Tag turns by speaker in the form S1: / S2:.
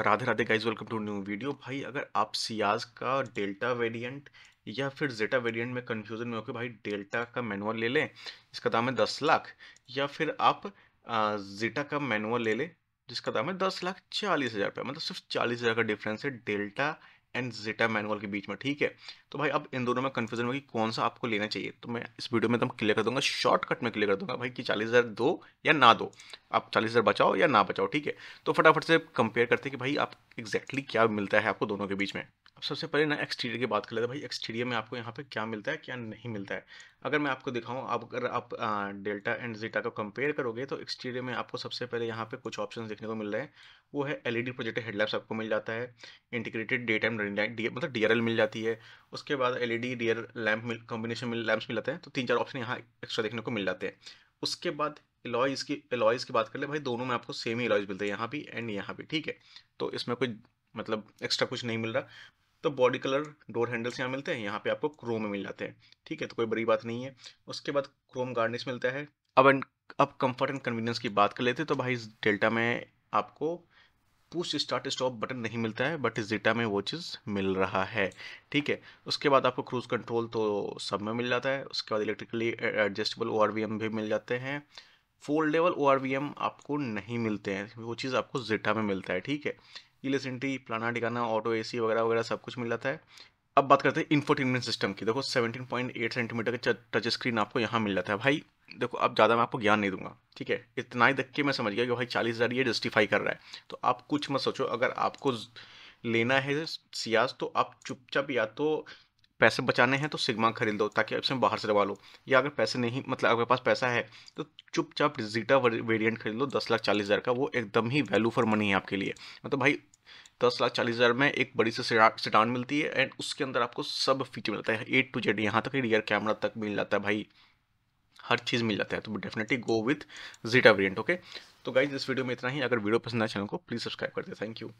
S1: Radhe Radhe guys welcome to new video भाई अगर आप सियाज का डेल्टा वेरिएंट या फिर जेटा वेरिएंट में कन्फ्यूजन में होकर भाई डेल्टा का मैनुअल ले लें जिसका दाम है दस लाख या फिर आप जेटा का मैनुअल ले लें जिसका दाम है दस लाख चालीस हज़ार रुपये मतलब सिर्फ चालीस हज़ार का डिफरेंस है डेल्टा एंड जेटा मैनुअल के बीच में ठीक है तो भाई अब इन दोनों में कन्फ्यूजन होगी कौन सा आपको लेना चाहिए तो मैं इस वीडियो में एकदम क्लियर कर दूंगा शॉर्टकट में क्लियर कर दूंगा भाई कि चालीस हज़ार दो या ना दो आप चालीस हज़ार बचाओ या ना बचाओ ठीक है तो फटाफट से कंपेयर करते हैं कि भाई आप एग्जैक्टली exactly क्या मिलता है आपको दोनों के बीच में अब सबसे पहले ना एक्सटीरियर की बात कर लेते हैं भाई एक्सटीरियर में आपको यहाँ पे क्या मिलता है क्या नहीं मिलता है अगर मैं आपको दिखाऊँ आप अगर आप डेल्टा एंड जीटा को कंपेयर करोगे तो एक्सटीरियर में आपको सबसे पहले यहाँ पे कुछ ऑप्शन देखने को मिल रहे हैं वो है एल ई प्रोजेक्टेड हेडलाइट्स आपको मिल जाता है इंटीग्रेटेड डे टाइम मतलब डी मिल जाती है उसके बाद L E D D lamp combination lamp lamps मिल जाते हैं तो तीन चार ऑप्शन यहाँ एक्स्ट्रा देखने को मिल जाते हैं उसके बाद एलॉइज़ की एलॉइज़ की बात कर ले भाई दोनों में आपको सेम ही एलॉइज़ मिलते हैं यहाँ भी एंड यहाँ भी ठीक है तो इसमें कोई मतलब एक्स्ट्रा कुछ नहीं मिल रहा तो बॉडी कलर डोर हैंडल्स यहाँ मिलते हैं यहाँ पे आपको क्रोम में मिल जाते हैं ठीक है तो कोई बड़ी बात नहीं है उसके बाद क्रोम गार्निश मिलता है अब एंड अब कंफर्ट एंड कन्वीनियंस की बात कर लेते हैं तो भाई डेल्टा में आपको पुश स्टार्ट स्टॉप बटन नहीं मिलता है बट जीटा में वो चीज़ मिल रहा है ठीक है उसके बाद आपको क्रूज़ कंट्रोल तो सब में मिल जाता है उसके बाद इलेक्ट्रिकली एडजस्टेबल ओ भी मिल जाते हैं फोल्डेबल ओ आपको नहीं मिलते हैं वो चीज़ आपको जेटा में मिलता है ठीक है एंट्री प्लाना ठिकाना ऑटो एसी वगैरह वगैरह सब कुछ मिल जाता है अब बात करते हैं इन्फोटेनमेंट सिस्टम की देखो 17.8 सेंटीमीटर का टच स्क्रीन आपको यहाँ मिल जाता है भाई देखो अब ज़्यादा मैं आपको ज्ञान नहीं दूंगा ठीक है इतना ही देख के मैं समझ गया कि भाई चालीस हज़ार ये जस्टिफाई कर रहा है तो आप कुछ मत सोचो अगर आपको लेना है सियाज तो आप चुपचाप या तो पैसे बचाने हैं तो सिग्मा खरीद लो ताकि इसमें बाहर से दबा लो या अगर पैसे नहीं मतलब आपके पास पैसा है तो चुपचाप जीटा वेरियंट खरीद लो दस लाख चालीस हज़ार का वो एकदम ही वैल्यू फॉर मनी है आपके लिए मतलब भाई दस लाख चालीस हज़ार में एक बड़ी सी सिटान मिलती है एंड उसके अंदर आपको सब फीचर मिलता है ए टू जेड यहाँ तक रियर कैमरा तक मिल जाता है भाई हर चीज़ मिल जाता है तो definitely go with Zeta variant okay तो गाइज इस वीडियो में इतना ही अगर वीडियो पसंद आए चैनल को प्लीज़ सब्सक्राइब कर दे थैंक यू